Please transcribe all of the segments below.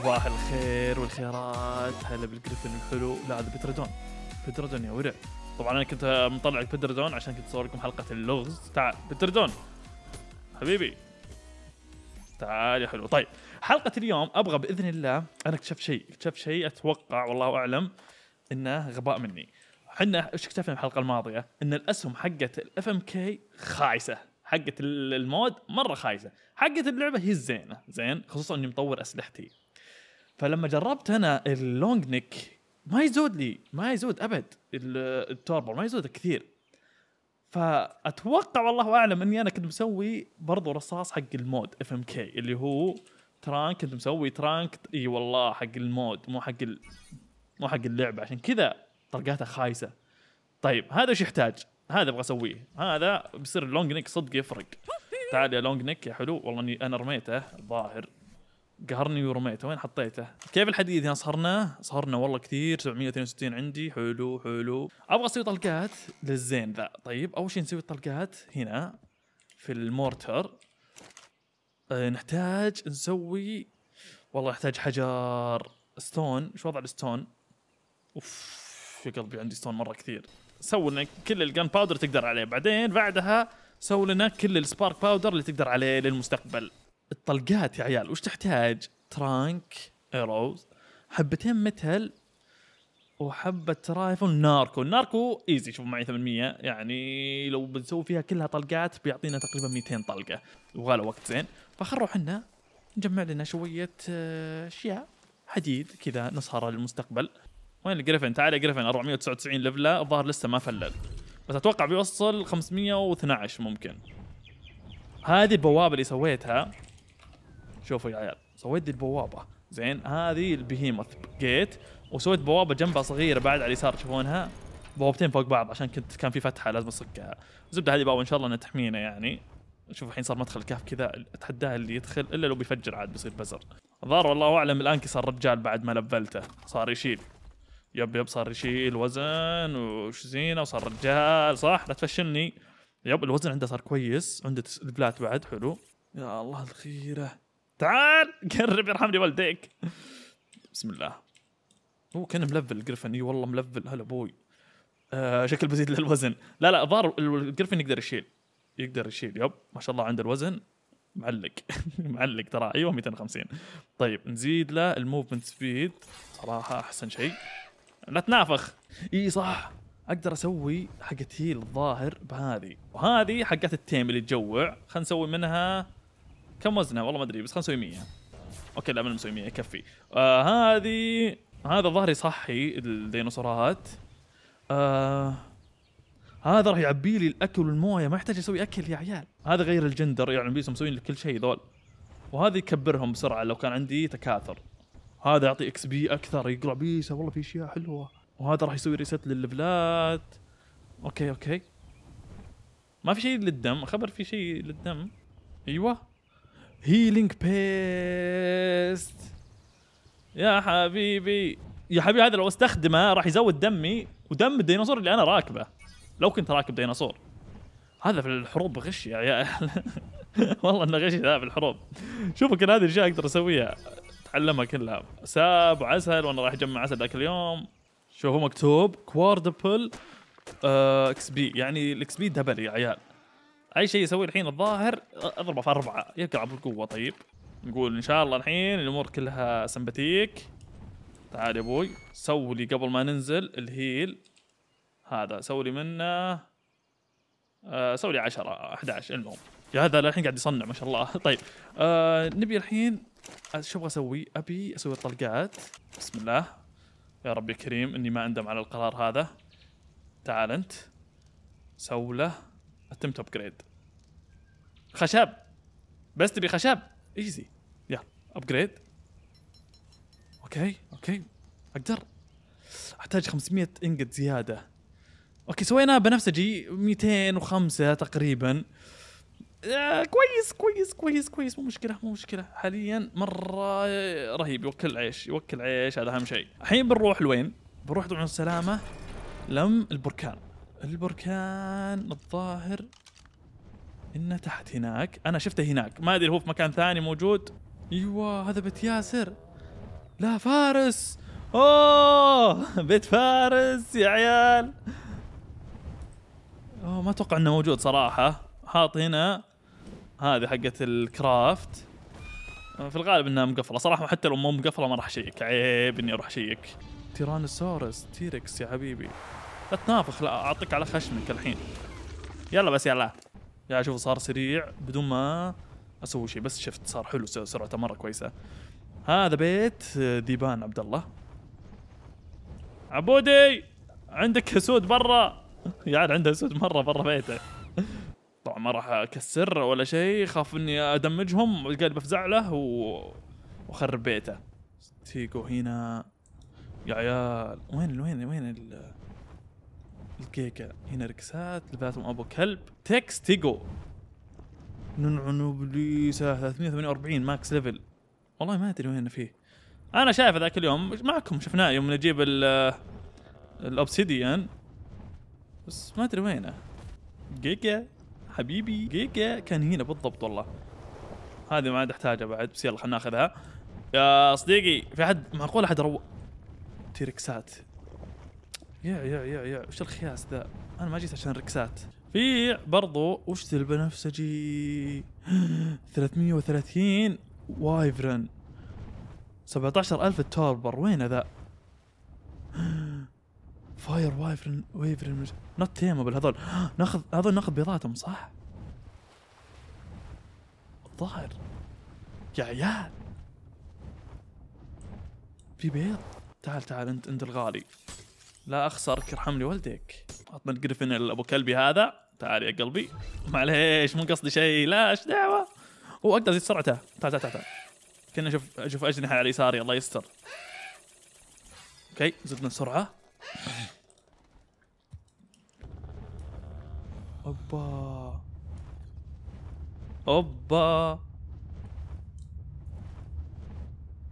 صباح الخير والخيرات هلا بالجريفن الحلو لا هذا بيتردون بيتردون يا ورع طبعا انا كنت مطلع لك عشان كنت اصور لكم حلقه اللغز تعال بيتردون حبيبي تعال يا حلو طيب حلقه اليوم ابغى باذن الله انا اكتشفت شيء اكتشفت شيء اتوقع والله اعلم انه غباء مني احنا ايش اكتشفنا الحلقه الماضيه ان الاسهم حقت الاف ام كي خايسه حقت المود مره خايسه حقت اللعبه هي الزينه زين خصوصا اني مطور اسلحتي فلما جربت انا اللونج نيك ما يزود لي ما يزود ابد التوربر ما يزود كثير فاتوقع والله اعلم اني انا كنت مسوي برضو رصاص حق المود اف ام كي اللي هو ترانك كنت مسوي ترانك اي والله حق المود مو حق ال... مو حق اللعبه عشان كذا طرقاته خايسه طيب هذا ايش يحتاج؟ هذا ابغى اسويه هذا بيصير اللونج نيك صدق يفرق تعال يا لونج نيك يا حلو والله اني انا رميته الظاهر قهرني ورميته وين حطيته؟ كيف الحديد هنا صهرناه؟ صهرنا والله كثير 762 عندي حلو حلو ابغى اسوي طلقات للزين ذا طيب اول شيء نسوي الطلقات هنا في المورتر أه نحتاج نسوي والله نحتاج حجر ستون شو وضع الستون؟ اوف في قلبي عندي ستون مره كثير سوي لنا كل الجن باودر تقدر عليه بعدين بعدها سوي لنا كل السبارك باودر اللي تقدر عليه للمستقبل الطلقات يا عيال وش تحتاج؟ ترانك ايروز حبتين متل وحبه رايفل ناركو الناركو ايزي شوف معي 800 يعني لو بنسوي فيها كلها طلقات بيعطينا تقريبا 200 طلقه له وقت زين فخل نروح احنا نجمع لنا شويه آه، اشياء حديد كذا نصهرها للمستقبل وين الجريفن تعال يا جريفن 499 ليفلة الظاهر لسه ما فلل بس اتوقع بيوصل 512 ممكن هذه البوابه اللي سويتها شوفوا يا عيال سويت دي البوابه زين هذه البهيموث جيت وسويت بوابه جنبها صغيره بعد على اليسار تشوفونها بوابتين فوق بعض عشان كنت كان في فتحه لازم اصكها زبده هذه بابا ان شاء الله انها تحمينا يعني شوف الحين صار مدخل الكهف كذا اتحداه اللي يدخل الا لو بيفجر عاد بيصير بزر ظهر والله اعلم الانكي صار رجال بعد ما لفلته صار يشيل يب يب صار يشيل وزن وش زينه وصار رجال صح لا تفشلني يب الوزن عنده صار كويس عنده البلات بعد حلو يا الله الخيره تعال قرب يرحم لي والديك بسم الله هو كان ملفل الجرفن اي والله ملفل هلا بوي آه شكل بزيد للوزن لا لا ظهر الجرفن يقدر يشيل يقدر يشيل يب ما شاء الله عنده الوزن معلق معلق ترى ايوه 250 طيب نزيد له الموفمنت سبيد صراحه احسن شيء لا تنافخ اي صح اقدر اسوي حقت هيل الظاهر بهذه وهذه حقت التيم اللي تجوع خلينا نسوي منها كم وزنها والله ما ادري بس خلينا نسوي 100 اوكي لا ما نسوي 100 يكفي آه هذه هذا ظهري صحي الديناصورات آه هذا راح يعبي لي الاكل والمويه ما يحتاج اسوي اكل يا عيال هذا غير الجندر يعني بيسم مسويين كل شيء ذول وهذا يكبرهم بسرعه لو كان عندي تكاثر هذا يعطي اكس بي اكثر يقرا بيسه والله في اشياء حلوه وهذا راح يسوي ريست للليفلات اوكي اوكي ما في شيء للدم خبر في شيء للدم ايوه هيلينج بيست يا حبيبي يا حبيبي هذا لو استخدمه راح يزود دمي ودم الديناصور اللي انا راكبه لو كنت راكب ديناصور هذا في الحروب غش يا عيال والله انه غش ذا في الحروب شوفوا كل هذه الاشياء اقدر اسويها اتعلمها كلها ساب وعسل وانا راح اجمع عسل ذاك اليوم شوفوا مكتوب كواردبل آه، اكس بي يعني الاكس بي دبل يا عيال اي شيء يسويه الحين الظاهر اضربه في اربعه يركض بالقوه القوه طيب نقول ان شاء الله الحين الامور كلها سمباتيك تعال يا ابوي سوي لي قبل ما ننزل الهيل هذا سوي لي منه آه سوي لي 10 11 المهم يا هذا الحين قاعد يصنع ما شاء الله طيب آه نبي الحين شو ابغى اسوي؟ ابي اسوي الطلقات بسم الله يا رب كريم اني ما اندم على القرار هذا تعال انت سوله اتمت ابجريد خشب بس تبي خشب ايزي يلا ابجريد اوكي اوكي اقدر احتاج 500 انجت زياده اوكي سوينا بنفسجي 205 تقريبا آه كويس كويس كويس كويس مو مشكله مو مشكله حاليا مره رهيب يوكل عيش يوكل عيش هذا اهم شيء الحين بنروح لوين بنروح طبعا السلامه لم البركان البركان الظاهر انه تحت هناك انا شفته هناك ما ادري هو في مكان ثاني موجود ايوه هذا بيت ياسر لا فارس اوه بيت فارس يا عيال اوه ما اتوقع انه موجود صراحه حاط هنا هذه حقت الكرافت في الغالب انها مقفله صراحه حتى لو مو مقفله ما راح اشيك عيب اني اروح اشيك تيرانوسورس تيركس يا حبيبي لا تنافخ لا اعطيك على خشمك الحين يلا بس يلا يعني اشوفه صار سريع بدون ما اسوي شيء بس شفت صار حلو سرعته مره كويسه هذا بيت آه، ديبان عبد الله عبودي عندك اسود برا يعني عنده اسود مره برا بيته طبعا ما راح اكسر ولا شيء خاف اني ادمجهم قاعد بفزع له و... واخرب بيته تيجو هنا يا عيال وين وين وين ال... الكيكه هنا ركسات لباتهم ابو كلب تكس تيجو ننعنو بليسه 348 ماكس ليفل والله ما ادري وين فيه انا شايف ذاك اليوم معكم شفناه يوم نجيب ال الاوبسيديان بس ما ادري وينه جيجا حبيبي جيجا كان هنا بالضبط والله هذه ما عاد احتاجها بعد بس يلا خلينا ناخذها يا صديقي في حد معقول احد روق تيركسات يا يا يا يا وش الخياس ذا انا ما جيت عشان ركسات في برضو وش ذا البنفسجي 330 وايفرن 17000 التوربر وين ذا فاير وايفرن وايفرن نوت تيمبل هذول ناخذ هذول ناخذ بيضاتهم صح الظاهر يا عيال في بيض تعال تعال انت انت الغالي لا اخسرك يرحم لي والديك عطنا الجريفن ابو كلبي هذا تعال يا قلبي معليش مو قصدي شيء لا ايش دعوه واقدر ازيد سرعته تعال تعال تعال كنا اشوف اشوف اجنحه على يساري الله يستر اوكي زدنا السرعه اوبا اوبا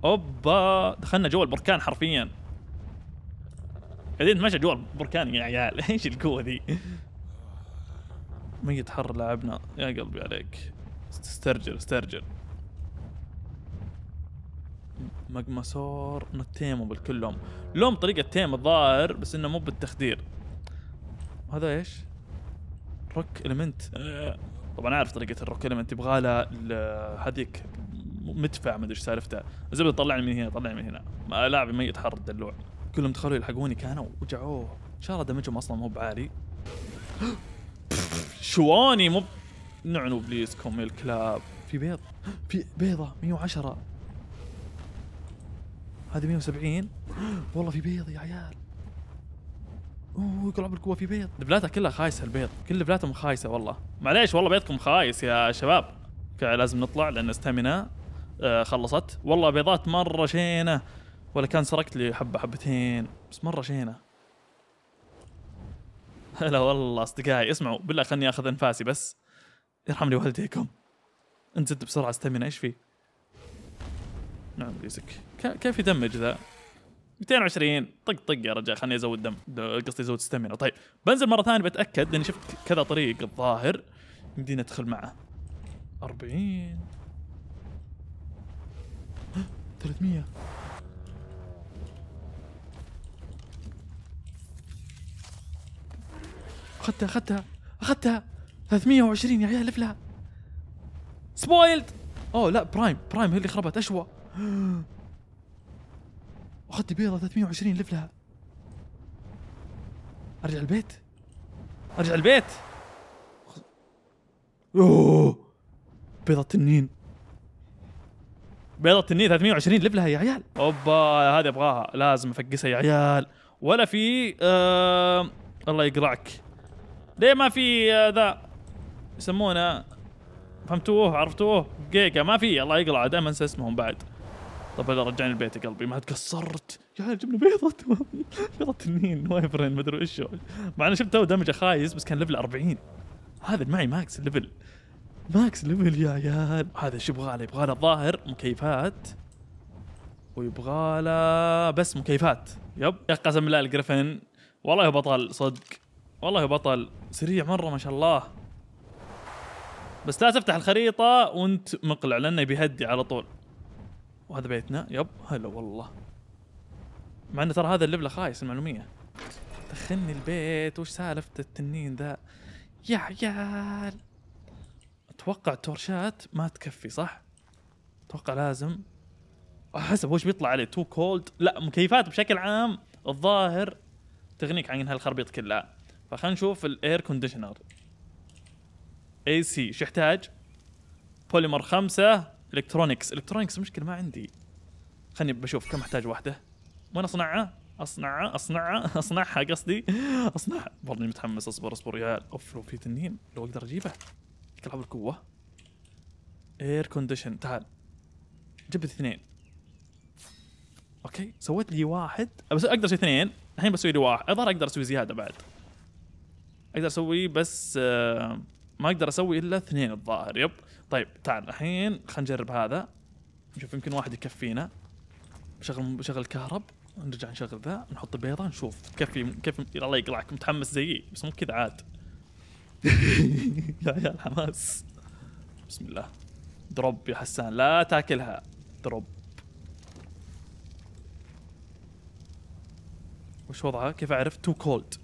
اوبا دخلنا جوا البركان حرفيا قاعدين نتمشى جوا البركان يا عيال ايش القوه ذي؟ ميت حر لعبنا يا قلبي عليك استرجل استرجل مقمصور نتيمبل كلهم لهم طريقة تيم الظاهر بس انه مو بالتخدير هذا ايش؟ روك المنت طبعا اعرف طريقة الروك المنت يبغى لها هذيك مدفع ما ادري ايش سالفته الزبده طلعني من هنا طلعني من هنا لاعبي ميت حر الدلوع كلهم دخلوا يلحقوني كانوا وجعوه ان شاء الله دمجهم اصلا مو بعالي شواني مو نعنوا ابليسكم الكلاب في بيض في بيضه 110 هذه 170 والله في بيض يا عيال اوه يقلع بالقوه في بيض البلاتة كلها خايسه البيض كل دبلاتهم خايسه والله معليش والله بيضكم خايس يا شباب لازم نطلع لان استامنا آه، خلصت والله بيضات مره شينه ولا كان سرقت لي حبه حبتين بس مره شينه هلا والله اصدقائي اسمعوا بالله خلني اخذ انفاسي بس يرحم لي والديكم انزد بسرعه استمنى ايش فيه نعم بيزك كيف يدمج ذا 220 طق طق يا رجال خليني ازود دم قصدي ازود ستامينا طيب بنزل مره ثانيه بتاكد لاني شفت كذا طريق الظاهر يمديني ادخل معه 40 300 اخذتها اخذتها اخذتها 320 يا عيال لف لها سبويلد اوه لا برايم برايم هي اللي خربت اشوى اخذت بيضه 320 لف لها ارجع البيت ارجع البيت اوه بيضة تنين بيضة تنين 320 لف لها يا عيال اوبا هذه ابغاها لازم افقسها يا عيال ولا في آه الله يقرعك ليه ما في آه، ذا يسمونه فهمتوه عرفتوه جيجا ما في الله يقلع دائما انسى اسمهم بعد طب هذا رجعني البيت يا قلبي ما تقصرت يا جبنا بيضة بيضة تنين وايبرين ما ادري ايش مع اني شفت تو دمجه خايس بس كان ليفل 40 هذا معي ماكس ليفل ماكس ليفل يا عيال هذا ايش يبغى له؟ يبغى له الظاهر مكيفات ويبغى له بس مكيفات يب يا قسم بالله الجريفن والله يا بطل صدق والله بطل سريع مره ما شاء الله بس لا تفتح الخريطه وانت مقلع لانه بيهدي على طول وهذا بيتنا يب هلا والله مع انه ترى هذا الليفل خايس المعلوميه دخلني البيت وش سالفه التنين ذا يا عيال اتوقع التورشات ما تكفي صح اتوقع لازم حسب وش بيطلع عليه تو كولد لا مكيفات بشكل عام الظاهر تغنيك عن هالخربيط كلها فخلينا نشوف الاير كونديشنر اي سي شو يحتاج؟ بوليمر خمسة الكترونكس الكترونكس مشكلة ما عندي خلني بشوف كم احتاج واحدة وين اصنعها؟ اصنعها اصنعها اصنعها قصدي اصنعها برضه متحمس اصبر اصبر يا اوف لو في تنين لو اقدر اجيبه العب القوة اير كونديشن تعال جبت اثنين اوكي سويت لي واحد بس اقدر اسوي اثنين الحين بسوي لي واحد الظاهر اقدر اسوي زيادة بعد اقدر اسوي بس آه، ما اقدر اسوي الا اثنين الظاهر يب طيب تعال الحين خلينا نجرب هذا نشوف يمكن واحد يكفينا شغل شغل الكهرب نرجع نشغل ذا نحط بيضه نشوف تكفي كيف الله يقلعك متحمس زيي بس مو كذا عاد يا عيال حماس بسم الله دروب يا حسان لا تاكلها دروب وش وضعه كيف اعرف تو كولد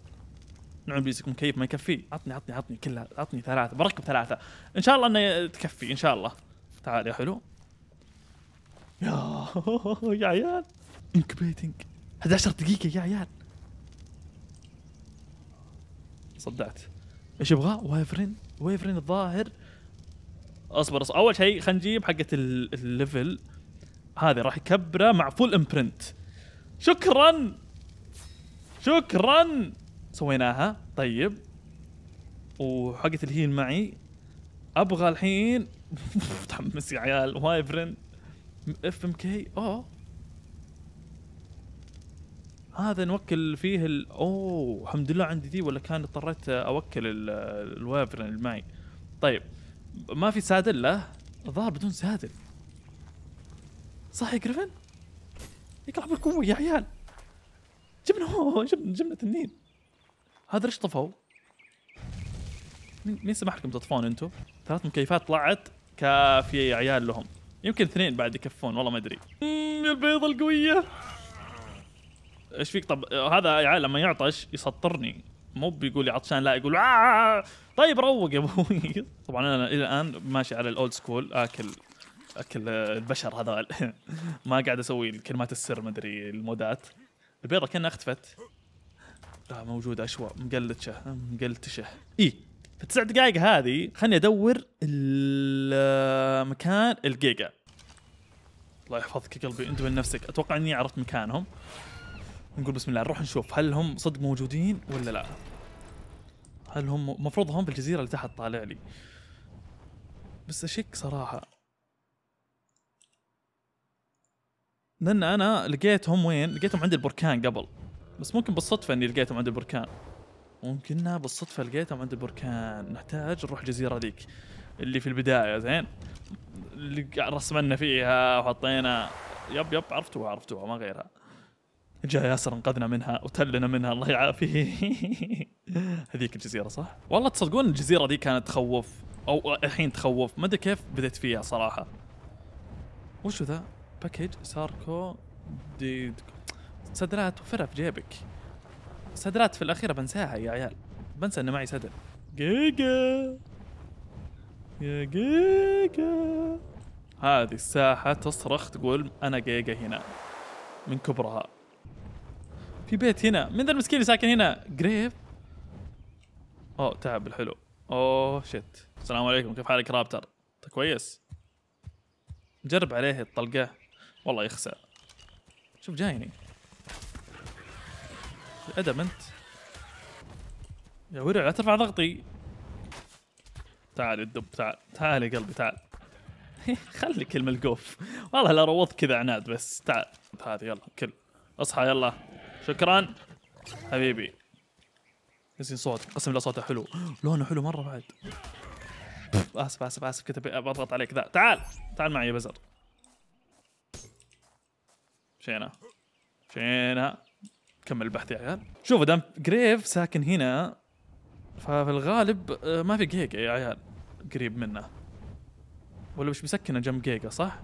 نوع بيسك مكيف ما يكفي عطني عطني عطني كلها عطني ثلاثه بركب ثلاثه ان شاء الله انه تكفي ان شاء الله تعال يا حلو يا يا عيال انكبيتنج 11 دقيقه يا عيال صدعت ايش يبغى وايفرين وايفرين الظاهر اصبر اصبر اول شيء خلينا نجيب حقه الليفل هذا راح يكبره مع فول امبرنت شكرا شكرا سويناها طيب وحقت الهين معي ابغى الحين متحمس يا عيال وايفرن اف ام كي اوه هذا نوكل فيه ال... اوه الحمد لله عندي دي ولا كان اضطريت اوكل الوايفرن اللي معي طيب ما في سادل له الظاهر بدون سادل صح يا جريفن؟ يقلع بالقوه يا عيال جبنا هو جبنا جبنا تنين هذا ليش طفوا؟ مين سمح لكم تطفون انتم؟ ثلاث مكيفات طلعت كافيه يا عيال لهم يمكن اثنين بعد يكفون والله ما ادري يا البيضه القويه ايش فيك طب هذا يا عيال لما يعطش يسطرني مو بيقول لي عطشان لا يقول آه،, آه،, آه طيب روق يا ابوي طبعا انا الى الان ماشي على الاولد سكول اكل اكل البشر هذول ما قاعد اسوي كلمات السر ما ادري المودات البيضه كانها اختفت لا موجود اشوى مقلتشه مقلتشه اي التسع دقائق هذه خلني ادور مكان الجيجا الله يحفظك يا قلبي انت من نفسك اتوقع اني عرفت مكانهم نقول بسم الله نروح نشوف هل هم صدق موجودين ولا لا هل هم المفروض هم بالجزيره اللي تحت طالع لي بس اشك صراحه لان انا لقيتهم وين لقيتهم عند البركان قبل بس ممكن بالصدفة اني لقيتهم عند البركان ممكننا بالصدفة لقيتهم عند البركان نحتاج نروح الجزيرة ذيك اللي في البداية زين اللي رسمنا فيها وحطينا يب يب عرفتوها عرفتوها ما غيرها جاء ياسر انقذنا منها وتلنا منها الله يعافيه هذيك الجزيرة صح؟ والله تصدقون الجزيرة دي كانت تخوف او الحين تخوف ما ادري كيف بديت فيها صراحة وشو ذا؟ باكيج ساركو ديدكو صدرات وفرها في جيبك صدرات في الأخيرة بنساها يا عيال بنسى إن معي صدر جيجا يا جيجا هذه الساحة تصرخ تقول أنا جيجا هنا من كبرها في بيت هنا من ذا المسكين اللي ساكن هنا قريب أوه تعب الحلو أوه شت السلام عليكم كيف حالك رابتر أنت كويس جرب عليه الطلقة والله يخسر شوف جايني ادم انت يا ورع لا ترفع ضغطي تعال الدب تعال تعال يا قلبي تعال خلي كلمة القوف والله لا روض كذا عناد بس تعال تعال يلا كل اصحى يلا شكرا حبيبي نسين صوت قسم لا صوته حلو لونه حلو مره بعد اسف اسف اسف كنت بضغط عليك ذا تعال تعال معي يا بزر مشينا مشينا كمل البحث يا عيال شوف دام جريف ساكن هنا ففي الغالب آه، ما في جيجا يا عيال قريب منه ولا مش مسكنه جنب جيجا صح؟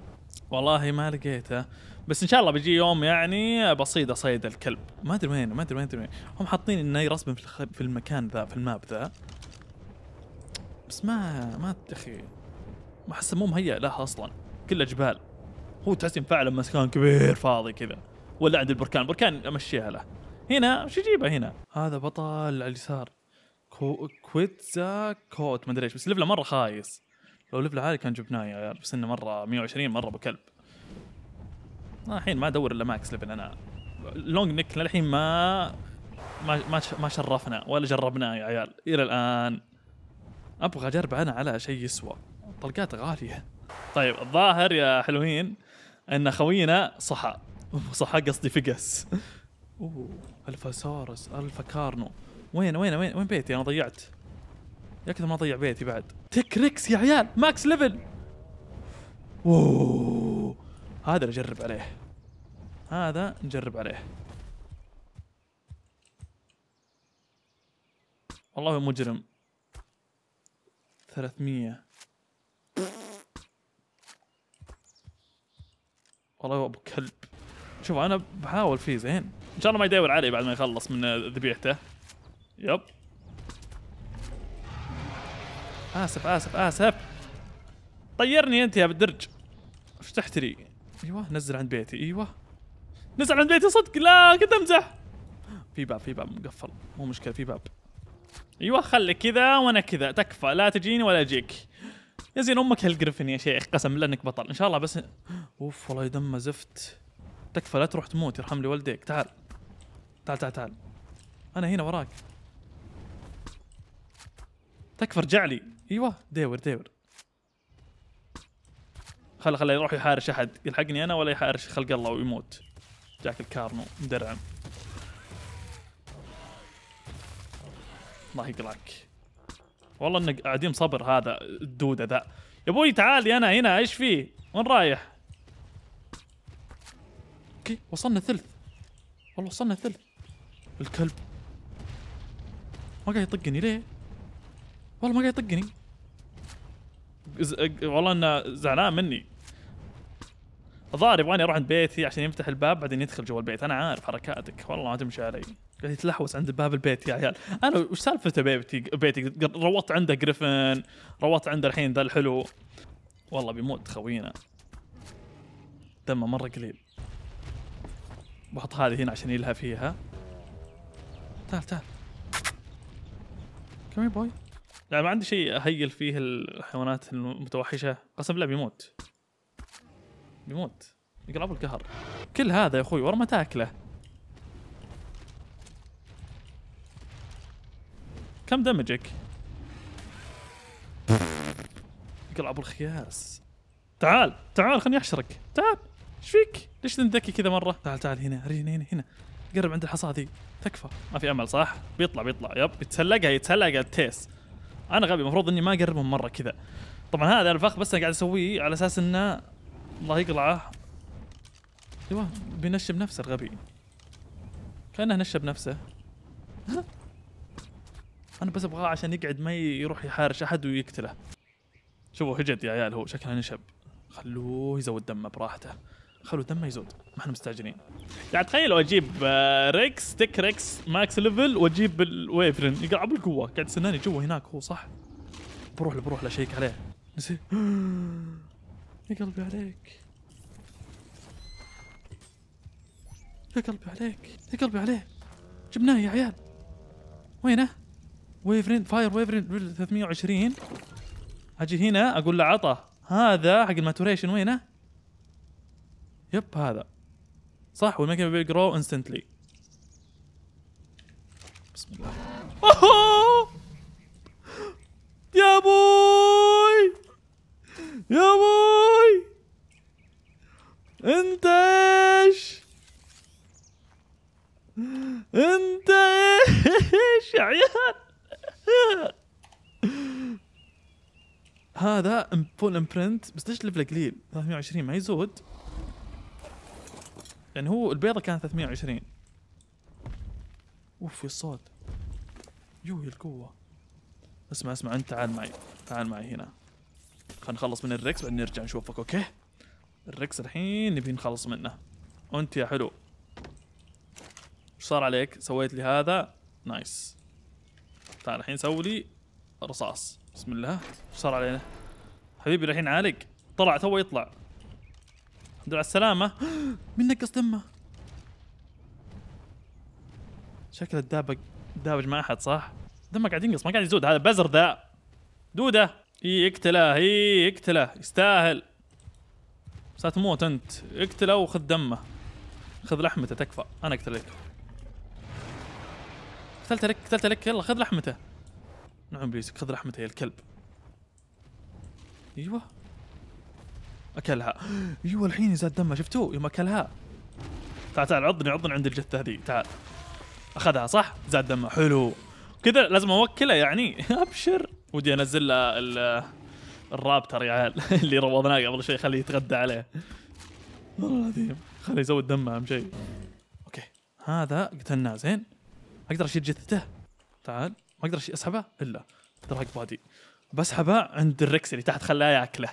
والله ما لقيته بس ان شاء الله بيجي يوم يعني بصيده صيد الكلب ما ادري وين ما ادري وين وين هم حاطين انه يرسم في, في المكان ذا في الماب ذا بس ما ما اخي ما احسه مو مهيأ لها اصلا كله جبال هو تحس فعلا مكان كبير فاضي كذا ولا عند البركان بركان امشيها له هنا شو يجيبه هنا هذا بطل على اليسار كو... كويتزا كوت ما ادري ايش بس لفله مره خايس لو لفله عالي كان جبناه يا عيال بس انه مره 120 مره ابو كلب آه، الحين ما ادور الا ماكس ليفل انا لونج نيك للحين ما ما, ما شرفنا ولا جربناه يا عيال الى الان ابغى اجرب انا على شيء يسوى طلقات غاليه طيب الظاهر يا حلوين ان خوينا صحى صح قصدي فقس اوه الفا سارس الفا كارنو وين وين وين وين بيتي انا ضيعت يا كذا ما ضيع بيتي بعد تك ريكس يا عيال ماكس ليفل اوه هذا نجرب عليه هذا نجرب عليه والله مجرم 300 والله ابو كلب شوف انا بحاول فيه زين ان شاء الله ما يدور علي بعد ما يخلص من ذبيحته يب اسف اسف اسف طيرني انت يا بالدرج ايش تحتري ايوه نزل عند بيتي ايوه نزل عند بيتي صدق لا كنت امزح في باب في باب مقفل مو مشكله في باب ايوه خليك كذا وانا كذا تكفى لا تجيني ولا اجيك يا زين امك هالقرفن يا شيخ قسم بالله انك بطل ان شاء الله بس اوف والله دمه زفت تكفى لا تروح تموت يرحم لي والديك تعال تعال تعال تعال انا هنا وراك تكفى ارجع لي ايوه داور داور خل خله يروح يحارش احد يلحقني انا ولا يحارش خلق الله ويموت جاك الكارنو مدرعم الله يقلعك والله انك عديم صبر هذا الدوده ذا يا ابوي تعال انا هنا ايش فيه وين رايح اوكي وصلنا ثلث والله وصلنا ثلث الكلب ما قاعد يطقني ليه؟ والله ما قاعد يطقني والله انه زعلان مني الظاهر يبغاني اروح عند بيتي عشان يفتح الباب بعدين يدخل جوا البيت انا عارف حركاتك والله ما تمشي علي قاعد يتلحوس عند باب البيت يا عيال انا وش سالفته بيتي بيتي روضت عنده جريفن روضت عنده الحين ذا الحلو والله بيموت خوينا دمه مره قليل بحط هذه هنا عشان يلهى فيها تعال تعال كم بوي لا ما عندي شيء اهيل فيه الحيوانات المتوحشه قسم بالله بيموت بيموت يقلب القهر كل هذا يا اخوي ورا ما تاكله كم دمجك يقلب الخياس تعال تعال خلني احشرك تعال ايش فيك؟ ليش ذكي كذا مره؟ تعال تعال هنا هنا هنا هنا قرب عند الحصاه ذي تكفى ما في امل صح؟ بيطلع بيطلع يب يتسلقها يتسلقها التيس انا غبي المفروض اني ما اقربهم مره كذا طبعا هذا الفخ بس انا قاعد اسويه على اساس انه الله يقلعه ايوه بينشب نفسه الغبي كانه نشب نفسه انا بس ابغاه عشان يقعد ما يروح يحارش احد ويقتله شوفوا هجد يا عيال هو شكله نشب خلوه يزود دمه براحته خلوا دمه يزود ما احنا مستعجلين يعني تخيل لو اجيب آه، ريكس تك ريكس ماكس ليفل واجيب الويفرن يقع بالقوه قاعد يستناني جوا هناك هو صح بروح له بروح له شيك عليه نسي يا قلبي عليك يا قلبي عليك يا قلبي عليه جبناه يا عيال وينه؟ ويفرن فاير ويفرن 320 اجي هنا اقول له عطى هذا حق الماتوريشن وينه؟ يب هذا صح والماكينه بيبي جرو انستنتلي بسم الله أوه! يا بوي يا بوي انت ايش انت ايش يا عيال هذا فول امبرنت بس ليش ليفل قليل 320 ما يزود يعني هو البيضه كانت 320 اوف يا الصوت يوهي القوه اسمع اسمع انت تعال معي تعال معي هنا خلينا نخلص من الركس بعدين نرجع نشوفك اوكي الركس الحين نبي نخلص منه وانت يا حلو ايش صار عليك سويت لي هذا نايس تعال الحين سوي لي رصاص بسم الله ايش صار علينا حبيبي الحين عالق طلع تو يطلع دول السلامة مين نقص دمه؟ شكله الدابج دابج مع احد صح؟ دمه قاعد ينقص ما قاعد يزود هذا بزر ذا دودة اي اقتله اي اقتله يستاهل ستموت انت اقتله وخذ دمه خذ لحمته تكفى انا اقتلك قتلت لك قتلت لك يلا خذ لحمته نعم بليزك خذ لحمته يا الكلب ايوه اكلها ايوه الحين زاد دمه شفتوه يوم اكلها تعال تعال عضني عضني عند الجثه هذه تعال اخذها صح زاد دمه حلو كذا لازم اوكله يعني ابشر ودي انزل له الرابتر يا عيال اللي روضناه قبل شوي خليه يتغدى عليه والله العظيم خليه يزود دمه اهم شيء اوكي هذا قتلناه زين اقدر اشيل جثته تعال ما اقدر اسحبه الا دراج بادي بسحبه عند الركس اللي تحت خلاه ياكله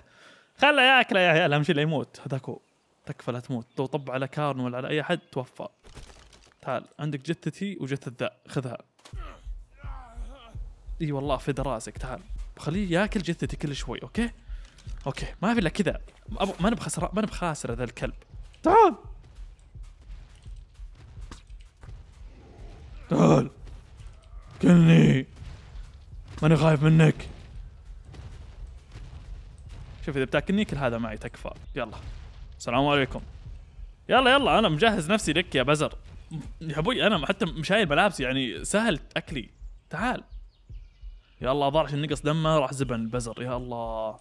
خله ياكله يا عيال اهم شيء لا يموت هذاك هو تكفى لا تموت لو طب على كارن ولا على اي احد توفى تعال عندك جثتي وجثة ذا خذها اي والله فد راسك تعال خليه ياكل جثتي كل شوي اوكي اوكي ما في الا كذا ما نبغى خسر ما نبغى خاسر ذا الكلب تعال تعال كلني ماني خايف منك شوف اذا بتاكلني كل هذا معي تكفى يلا السلام عليكم يلا يلا انا مجهز نفسي لك يا بزر يا ابوي انا حتى مشايل ملابسي يعني سهل اكلي تعال يلا ضار عشان نقص دمه راح زبن البزر يا الله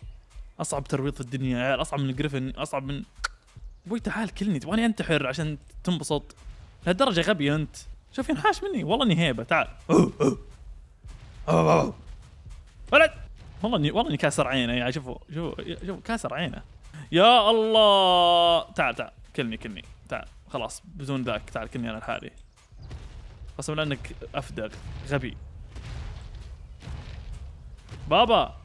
اصعب ترويض في الدنيا يا عيال اصعب من الجريفن اصعب من ابوي تعال كلني تبغاني انتحر عشان تنبسط لهالدرجه غبي انت شوف ينحاش مني والله اني هيبه تعال أوه أوه. أوه أوه. ولد والله اني والله اني كاسر عينه يا يعني شوفوا شوفوا شوفوا كاسر عينه يا الله تعال تعال كلني كلني تعال خلاص بدون ذاك تعال كلني انا لحالي قسما لانك افدغ غبي بابا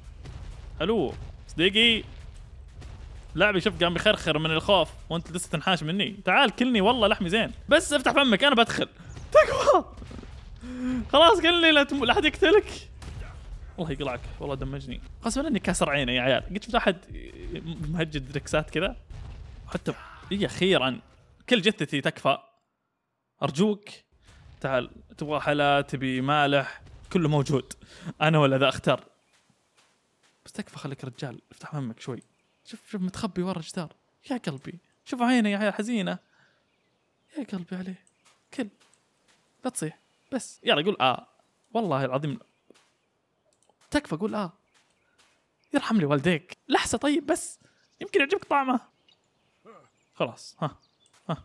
الو صديقي لاعبي شوف قام يخرخر من الخوف وانت لسه تنحاش مني تعال كلني والله لحمي زين بس افتح فمك انا بدخل تكفى خلاص كلني لا حد يقتلك الله يقلعك والله دمجني قسما اني كسر عيني يا عيال قلت شفت احد مهجد ركسات كذا حتى إيه اخيرا كل جثتي تكفى ارجوك تعال تبغى حلا تبي مالح كله موجود انا ولا ذا اختار بس تكفى خليك رجال افتح همك شوي شوف شوف متخبي ورا جدار يا قلبي شوف عينه يا عيال حزينه يا قلبي عليه كل لا تصيح بس يلا قول اه والله العظيم تكفى قول اه يرحم لي والديك لحسه طيب بس يمكن يعجبك طعمه خلاص ها ها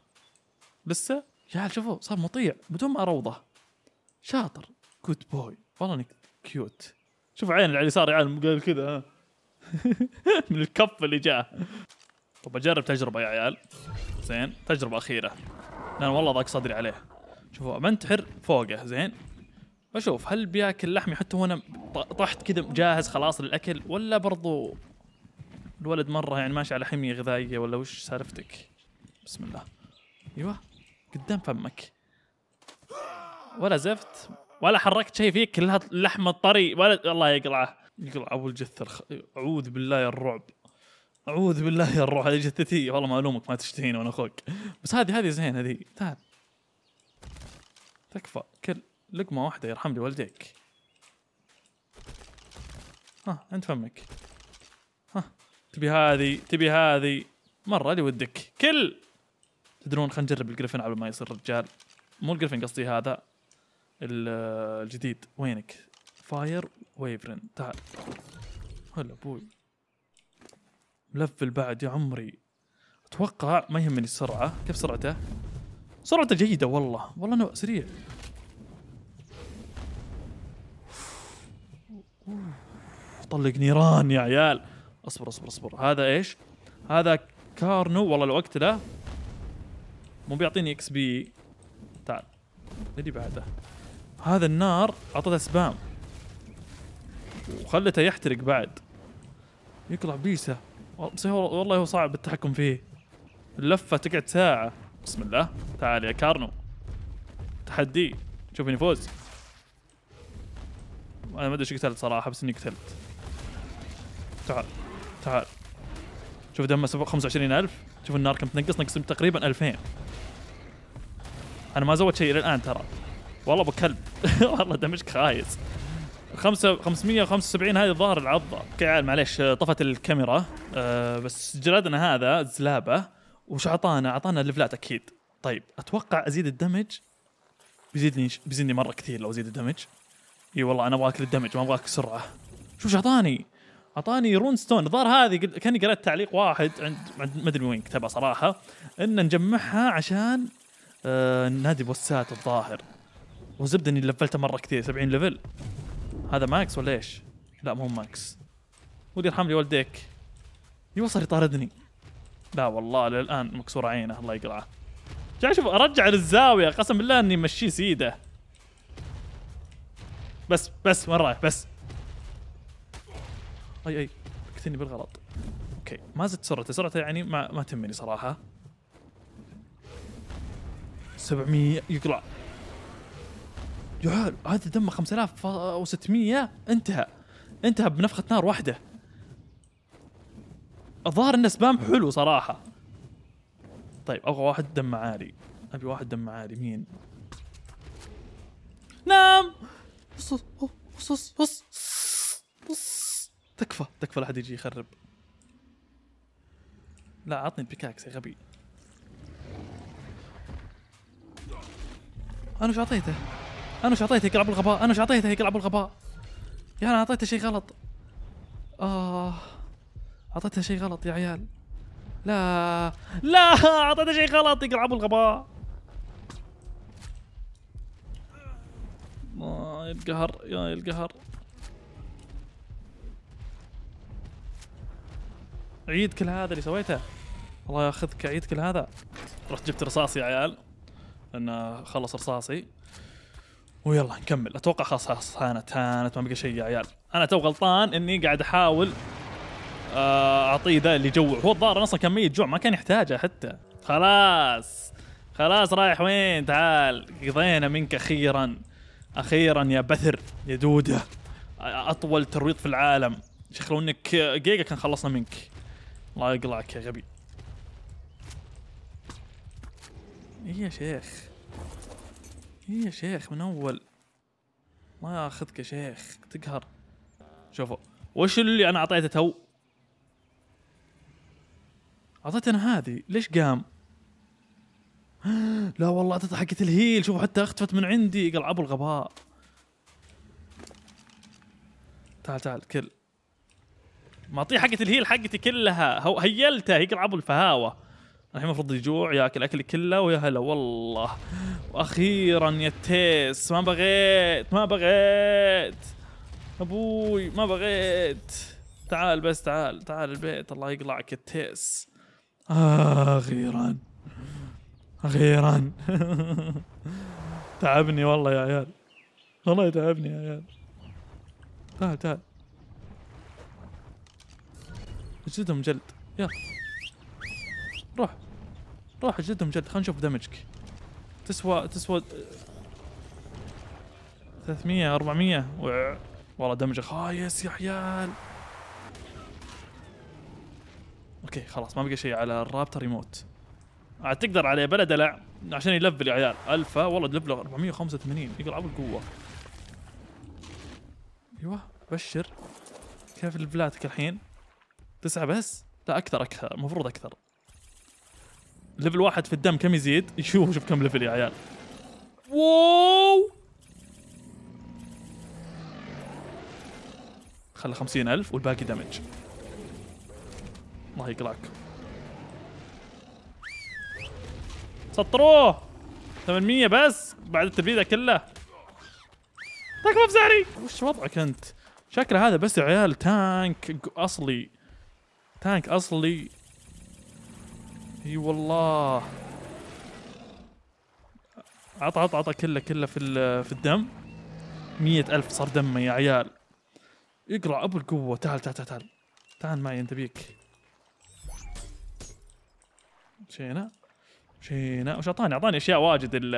لسه يا شوفوا صار مطيع بدون ما اروضه شاطر جود بوي والله انك كيوت شوف عين اللي صار يعلم قال كذا من الكف اللي جاه طب اجرب تجربه يا عيال زين تجربه اخيره لان والله ضاق صدري عليه شوفوا منتحر فوقه زين اشوف هل بياكل لحم حتى وانا طحت كذا جاهز خلاص للاكل ولا برضو الولد مره يعني ماشي على حميه غذائيه ولا وش سالفتك؟ بسم الله ايوه قدام فمك ولا زفت ولا حركت شيء فيك كلها اللحم الطري ولا الله يقلعه يقلع ابو الجثه الخ... اعوذ بالله يا الرعب اعوذ بالله يا الرعب هذه جثتي والله ما الومك ما تشتهين وانا اخوك بس هذه هذه زين هذه تعال تكفى كل لقمه واحده يرحم لي والديك ها انت فمك ها تبي هذه تبي هذه مره اللي ودك كل تدرون خلينا نجرب الجريفن على ما يصير رجال مو الجريفن قصدي هذا الجديد وينك فاير ويفرن تعال هلا ابوي ملفل بعد يا عمري اتوقع ما يهمني السرعه كيف سرعته سرعته جيده والله والله انه سريع طلق نيران يا عيال اصبر اصبر اصبر هذا ايش هذا كارنو والله لو اقتله مو بيعطيني اكس بي تعال اللي بعده هذا النار اعطته سبام وخلته يحترق بعد يقلع بيسه والله هو صعب التحكم فيه اللفه تقعد ساعه بسم الله تعال يا كارنو تحدي شوف فوز انا ما ادري ايش قتلت صراحه بس اني قتلت تعال تعال شوف دمه 25000 شوف النار كم تنقص نقص تقريبا 2000 انا ما زودت شيء الى الان ترى والله ابو كلب والله دمجك خايس 575 هذه الظاهر العضه اوكي معليش طفت الكاميرا أه بس جلدنا هذا زلابه وش اعطانا؟ اعطانا ليفلات اكيد طيب اتوقع ازيد الدمج بيزيدني بيزيدني مره كثير لو ازيد الدمج اي والله انا ابغى اكل الدمج ما ابغى اكل سرعه شوف ايش اعطاني اعطاني رون ستون الظاهر هذه كاني قريت تعليق واحد عند ما ادري وين كتبها صراحه ان نجمعها عشان آه، نادي بوسات الظاهر وزبده اني لفلته مره كثير 70 ليفل هذا ماكس ولا ايش؟ لا مو ماكس ودي يرحم لي والديك يوصل يطاردني لا والله للان مكسور عينه الله يقرعه شوف ارجع للزاويه قسم بالله اني مشيه سيده بس بس وين رايح بس اي اي قتلني بالغلط اوكي ما زدت سرعته سرعته يعني ما ما تهمني صراحه 700 يقلع يا حال هذا دمه 5600 انتهى انتهى بنفخه نار واحده الظاهر انه سبام حلو صراحه طيب ابغى واحد دمه عالي ابي واحد دمه عالي مين نام بص بص بص بص بص تكفى تكفى لا حد يجي يخرب لا عطني البيكاكس يا غبي انا وش اعطيته؟ انا وش اعطيته يقلع بالغباء؟ انا وش اعطيته يقلع بالغباء؟ يا انا اعطيته شيء غلط اه اعطيته شيء غلط يا عيال لا لا اعطيته شيء غلط يقلع بالغباء يا القهر يا القهر عيد كل هذا اللي سويته الله ياخذك عيد كل هذا رحت جبت رصاصي يا عيال لانه خلص رصاصي ويلا نكمل اتوقع خلاص هانت هانت ما بقى شيء يا عيال انا تو غلطان اني قاعد احاول آه، اعطيه ذا اللي جوع هو الظاهر اصلا كميه جوع ما كان يحتاجها حتى خلاص خلاص رايح وين تعال قضينا منك اخيرا اخيرا يا بثر يا دوده اطول ترويض في العالم شيخ لو انك جيجا كان خلصنا منك الله يقلعك يا غبي ايه يا شيخ ايه يا شيخ من اول ما ياخذك يا شيخ تقهر شوفوا وش اللي انا اعطيته تو اعطيته انا هذه ليش قام لا والله اعطيتها حقة الهيل شوف حتى اختفت من عندي قال ابو الغباء تعال تعال كل معطيه حقة الهيل حقتي كلها هو هيلته يقلع ابو الفهاوه الحين المفروض يجوع ياكل اكلي كله ويا هلا والله واخيرا يا تيس ما بغيت ما بغيت ابوي ما بغيت تعال بس تعال تعال البيت الله يقلعك يا تيس اخيرا اخيرا تعبني والله يا عيال والله تعبني يا عيال تعال تعال اجلدهم جلد يلا روح روح اجلدهم جلد خلينا نشوف دمجك تسوى تسوى 300 400 وع. والله دمجه خايس يا عيال اوكي خلاص ما بقى شيء على الرابتر يموت عاد تقدر عليه بلا دلع عشان يلفل يا عيال الفا والله ليفل 485 يقلع القوه ايوه بشر كيف ليفلاتك الحين؟ تسعة بس؟ لا اكثر اكثر المفروض اكثر ليفل واحد في الدم كم يزيد؟ شوف شوف كم ليفل يا عيال واو خلى خمسين ألف والباقي دمج الله يقلعكم سطروه 800 بس بعد التبريد كله تكفى بسعري وش وضعك انت شكله هذا بس يا عيال تانك اصلي تانك اصلي اي والله عطى عطى عطى كله كله في في الدم مية ألف صار دمه يا عيال اقرا ابو القوه تعال تعال تعال تعال تعال معي انت بيك شينا جينا وش اعطاني؟ اعطاني اشياء واجد ال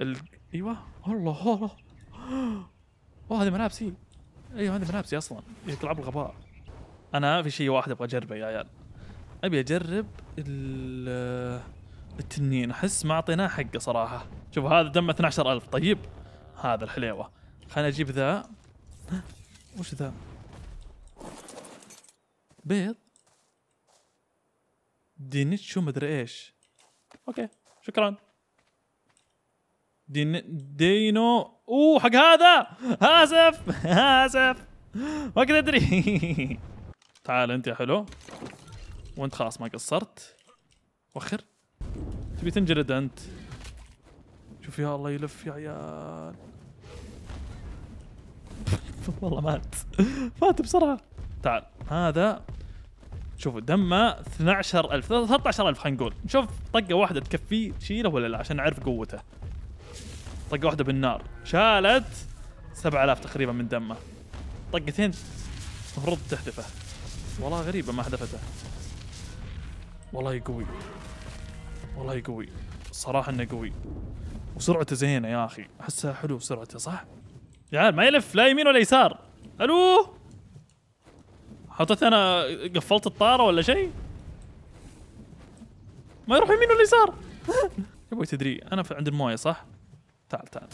ال ايوه الله الله اوه هذه ملابسي ايوه هذه ملابسي اصلا إيه، تلعب الغباء انا في شيء واحد ابغى اجربه يا عيال ابي اجرب ال التنين احس ما اعطيناه حقه صراحه شوف هذا دمه 12000 طيب هذا الحليوه خليني اجيب ذا وش ذا بيض دينيتشو مدري ايش اوكي شكرا دين دينو اوه حق هذا اسف اسف ما كنت ادري تعال انت يا حلو وانت خلاص ما قصرت وخر تبي تنجلد انت شوف يا الله يلف يا عيال والله مات مات بسرعه تعال هذا شوفوا دمه 12000 13000 خلينا نقول نشوف طقه واحده تكفيه تشيله ولا لا عشان نعرف قوته طقه واحده بالنار شالت 7000 تقريبا من دمه طقتين المفروض تهدفه والله غريبه ما هدفته والله قوي والله قوي الصراحه انه قوي وسرعته زينه يا اخي احسها حلو سرعته صح؟ يا يعني ما يلف لا يمين ولا يسار الو حطيت انا قفلت الطاره ولا شيء ما يروح يمين ولا يسار يا ابوي تدري انا في عند المويه صح تعال تعال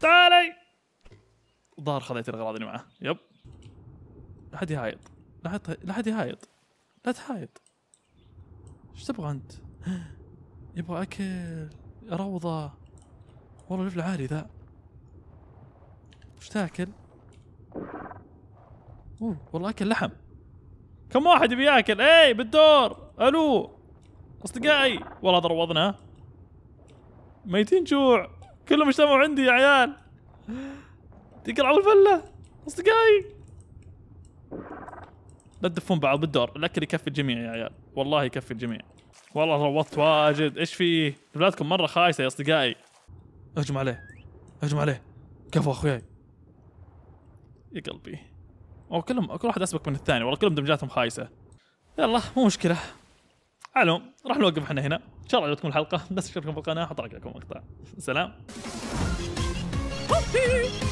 تعالي ظهر خذيت الاغراض اللي معاه يب لا حد يهايط لا حد يهايط لا تهايط ايش تبغى انت؟ يبغى اكل روضه والله ليفل عالي ذا ايش تاكل؟ اوه والله اكل لحم كم واحد يبي ياكل؟ اي بالدور الو اصدقائي والله هذا روضنا ميتين جوع كلهم اجتمعوا عندي يا عيال تقرعوا الفله اصدقائي لا تدفون بعض بالدور الاكل يكفي الجميع يا عيال والله يكفي الجميع والله روضت واجد ايش فيه بلادكم مره خايسه يا اصدقائي اهجم عليه اهجم عليه كفو اخوياي يا قلبي او كلهم كل واحد اسبك من الثاني والله كلهم دمجاتهم خايسه يلا مو مشكله علوم راح نوقف احنا هنا ان شاء الله عجبتكم الحلقه بس اشتركوا في القناه احط لكم مقطع سلام